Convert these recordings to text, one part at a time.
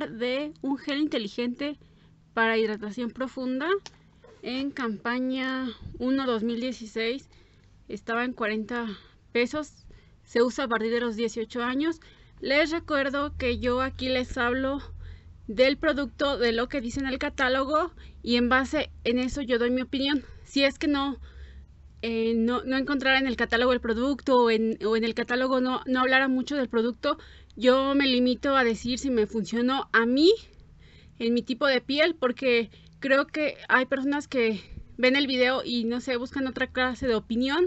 de un gel inteligente para hidratación profunda en campaña 1 2016 estaba en 40 pesos se usa a partir de los 18 años les recuerdo que yo aquí les hablo del producto de lo que dice en el catálogo y en base en eso yo doy mi opinión si es que no eh, no, no encontrara en el catálogo el producto o en, o en el catálogo no, no hablara mucho del producto, yo me limito a decir si me funcionó a mí, en mi tipo de piel, porque creo que hay personas que ven el video y no sé, buscan otra clase de opinión.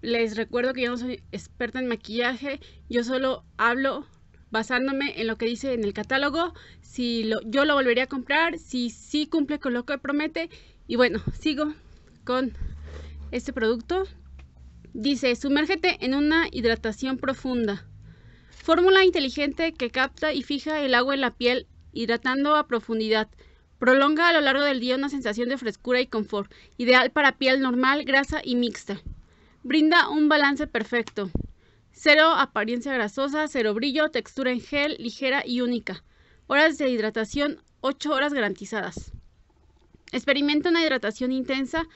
Les recuerdo que yo no soy experta en maquillaje, yo solo hablo basándome en lo que dice en el catálogo, si lo, yo lo volvería a comprar, si sí cumple con lo que promete y bueno, sigo con este producto. Dice, sumérgete en una hidratación profunda. Fórmula inteligente que capta y fija el agua en la piel, hidratando a profundidad. Prolonga a lo largo del día una sensación de frescura y confort, ideal para piel normal, grasa y mixta. Brinda un balance perfecto. Cero apariencia grasosa, cero brillo, textura en gel, ligera y única. Horas de hidratación, 8 horas garantizadas. Experimenta una hidratación intensa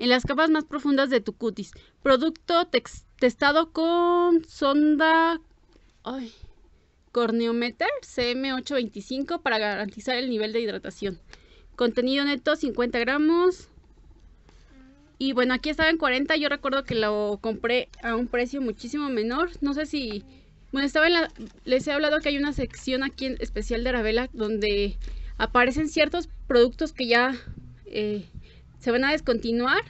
en las capas más profundas de tu cutis. Producto testado con sonda ay, corneometer CM825 para garantizar el nivel de hidratación. Contenido neto 50 gramos. Y bueno, aquí estaba en 40. Yo recuerdo que lo compré a un precio muchísimo menor. No sé si... Bueno, estaba en la, les he hablado que hay una sección aquí en especial de Arabella donde aparecen ciertos productos que ya eh, se van a descontinuar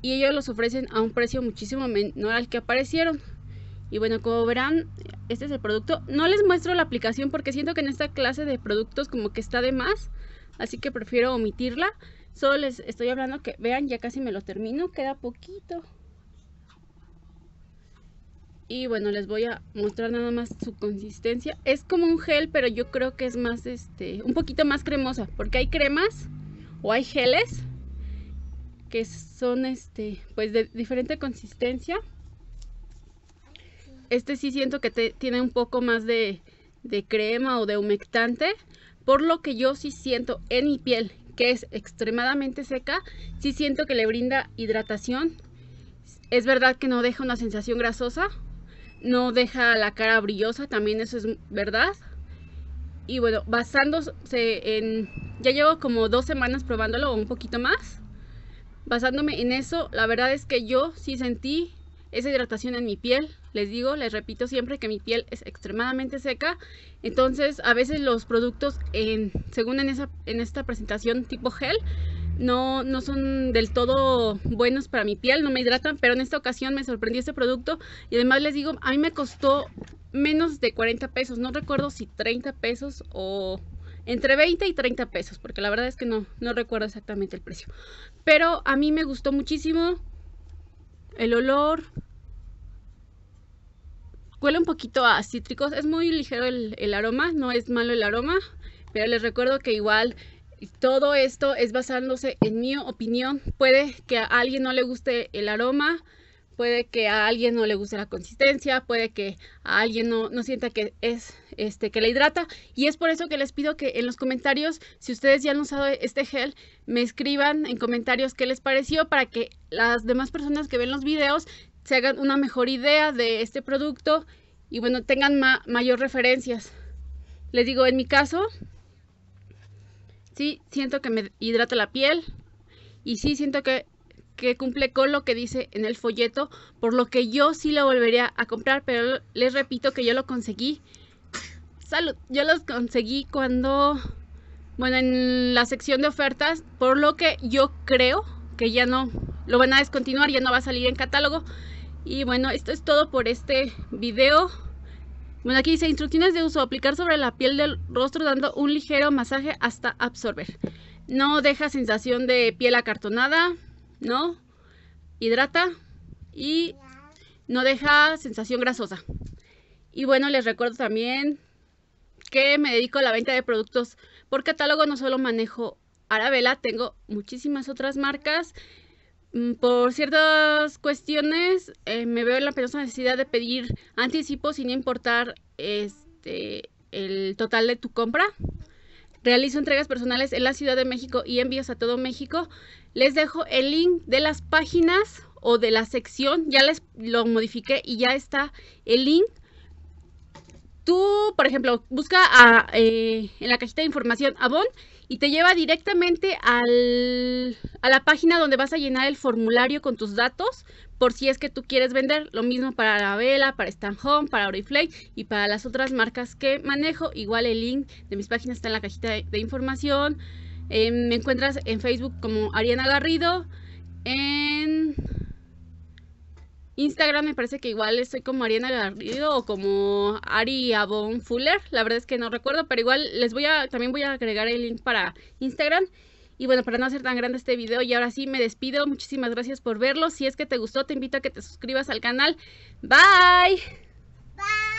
y ellos los ofrecen a un precio muchísimo menor al que aparecieron. Y bueno, como verán, este es el producto. No les muestro la aplicación porque siento que en esta clase de productos como que está de más, así que prefiero omitirla. Solo les estoy hablando que, vean, ya casi me lo termino, queda poquito. Y bueno, les voy a mostrar nada más su consistencia. Es como un gel, pero yo creo que es más, este, un poquito más cremosa, porque hay cremas o hay geles que son este pues de diferente consistencia este sí siento que tiene un poco más de, de crema o de humectante por lo que yo sí siento en mi piel que es extremadamente seca sí siento que le brinda hidratación es verdad que no deja una sensación grasosa no deja la cara brillosa también eso es verdad y bueno basándose en ya llevo como dos semanas probándolo o un poquito más basándome en eso, la verdad es que yo sí sentí esa hidratación en mi piel. Les digo, les repito siempre que mi piel es extremadamente seca. Entonces, a veces los productos, en, según en, esa, en esta presentación tipo gel, no, no son del todo buenos para mi piel, no me hidratan, pero en esta ocasión me sorprendió este producto y además les digo, a mí me costó menos de 40 pesos, no recuerdo si 30 pesos o entre 20 y 30 pesos, porque la verdad es que no, no recuerdo exactamente el precio. Pero a mí me gustó muchísimo el olor. Huele un poquito a cítricos, es muy ligero el, el aroma, no es malo el aroma, pero les recuerdo que igual todo esto es basándose en mi opinión. Puede que a alguien no le guste el aroma, puede que a alguien no le guste la consistencia, puede que a alguien no, sienta que es este que la hidrata y es por eso que les pido que en los comentarios si ustedes ya han usado este gel me escriban en comentarios qué les pareció para que las demás personas que ven los videos se hagan una mejor idea de este producto y bueno tengan mayor referencias. Les digo, en mi caso sí siento que me hidrata la piel y sí siento que que cumple con lo que dice en el folleto, por lo que yo sí lo volvería a comprar, pero les repito que yo lo conseguí. Salud, yo los conseguí cuando, bueno, en la sección de ofertas, por lo que yo creo que ya no lo van a descontinuar, ya no va a salir en catálogo. Y bueno, esto es todo por este video. Bueno, aquí dice instrucciones de uso, aplicar sobre la piel del rostro dando un ligero masaje hasta absorber. No deja sensación de piel acartonada, ¿no? Hidrata y no deja sensación grasosa. Y bueno, les recuerdo también que me dedico a la venta de productos por catálogo, no solo manejo Arabella, tengo muchísimas otras marcas. Mm, por ciertas cuestiones eh, me veo en la penosa necesidad de pedir anticipo sin importar este, el total de tu compra. Realizo entregas personales en la Ciudad de México y envíos a todo México. Les dejo el link de las páginas o de la sección. Ya les lo modifiqué y ya está el link. Tú, por ejemplo, busca ah, eh, en la cajita de información Avon y te lleva directamente a la página donde vas a llenar el formulario con tus datos por si es que tú quieres vender. Lo mismo para la vela, para Stan Home, para Oriflame y para las otras marcas que manejo. Igual el link de mis páginas está en la cajita de, información. Em, me encuentras en Facebook como Ariana Garrido, en Instagram me parece que igual estoy como Ariana Garrido o como Ari Abon Fuller, la verdad es que no recuerdo, pero igual les voy a, también voy a agregar el link para Instagram. Y bueno, para no hacer tan grande este video y ahora sí me despido, muchísimas gracias por verlo, si es que te gustó te invito a que te suscribas al canal, bye. Bye.